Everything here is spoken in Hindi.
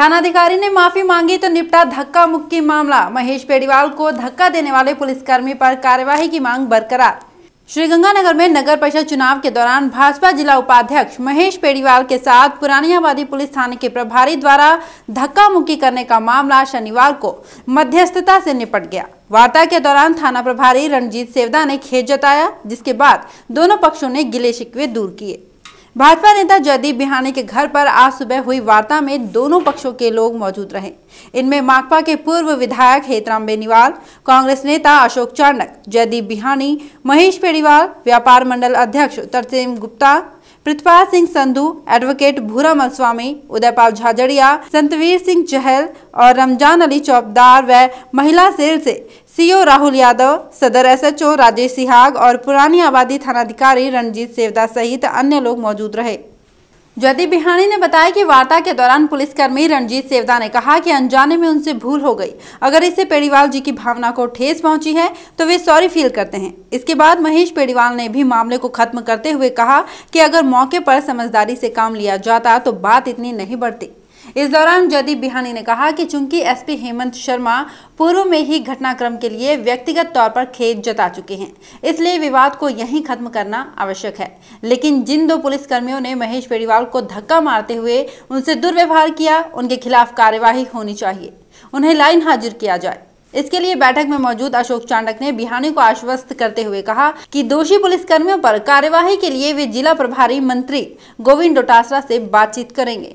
थानाधिकारी ने माफी मांगी तो निपटा धक्का मुक्की मामला महेश पेड़ीवाल को धक्का देने वाले पुलिसकर्मी पर कार्यवाही की मांग बरकरार श्रीगंगानगर में नगर परिषद चुनाव के दौरान भाजपा जिला उपाध्यक्ष महेश पेड़ीवाल के साथ पुरानियाबादी पुलिस थाने के प्रभारी द्वारा धक्का मुक्की करने का मामला शनिवार को मध्यस्थता से निपट गया वार्ता के दौरान थाना प्रभारी रणजीत सेवदा ने खेत जताया जिसके बाद दोनों पक्षों ने गिले शिकवे दूर किए भाजपा नेता जयदीप बिहानी के घर पर आज सुबह हुई वार्ता में दोनों पक्षों के लोग मौजूद रहे इनमें माकपा के पूर्व विधायक हेतराम बेनीवाल कांग्रेस नेता अशोक चाणक जयदीप बिहानी महेश पेड़ीवाल व्यापार मंडल अध्यक्ष तरसेम गुप्ता पृथ्वीपाल सिंह संधू एडवोकेट भूरा स्वामी उदयपाल झाझड़िया संतवीर सिंह चहल और रमजान अली चौबदार व महिला सेल से सीओ राहुल यादव सदर एसएचओ राजेश सिहाग और पुरानी आबादी थानाधिकारी रणजीत सेवदा सहित अन्य लोग मौजूद रहे ज्योति बिहानी ने बताया कि वार्ता के दौरान पुलिसकर्मी रणजीत सेवदा ने कहा कि अनजाने में उनसे भूल हो गई अगर इससे पेड़ीवाल जी की भावना को ठेस पहुंची है तो वे सॉरी फील करते हैं इसके बाद महेश पेड़ीवाल ने भी मामले को खत्म करते हुए कहा कि अगर मौके पर समझदारी से काम लिया जाता तो बात इतनी नहीं बढ़ती इस दौरान जयदीप बिहानी ने कहा कि चूंकि एसपी हेमंत शर्मा पूर्व में ही घटनाक्रम के लिए व्यक्तिगत तौर पर खेद जता चुके हैं इसलिए विवाद को यहीं खत्म करना आवश्यक है लेकिन जिन दो पुलिसकर्मियों ने महेश पेड़ीवाल को धक्का मारते हुए उनसे दुर्व्यवहार किया उनके खिलाफ कार्यवाही होनी चाहिए उन्हें लाइन हाजिर किया जाए इसके लिए बैठक में मौजूद अशोक चांडक ने बिहानी को आश्वस्त करते हुए कहा कि दोषी पुलिसकर्मियों पर कार्यवाही के लिए वे जिला प्रभारी मंत्री गोविंद डोटासरा से बातचीत करेंगे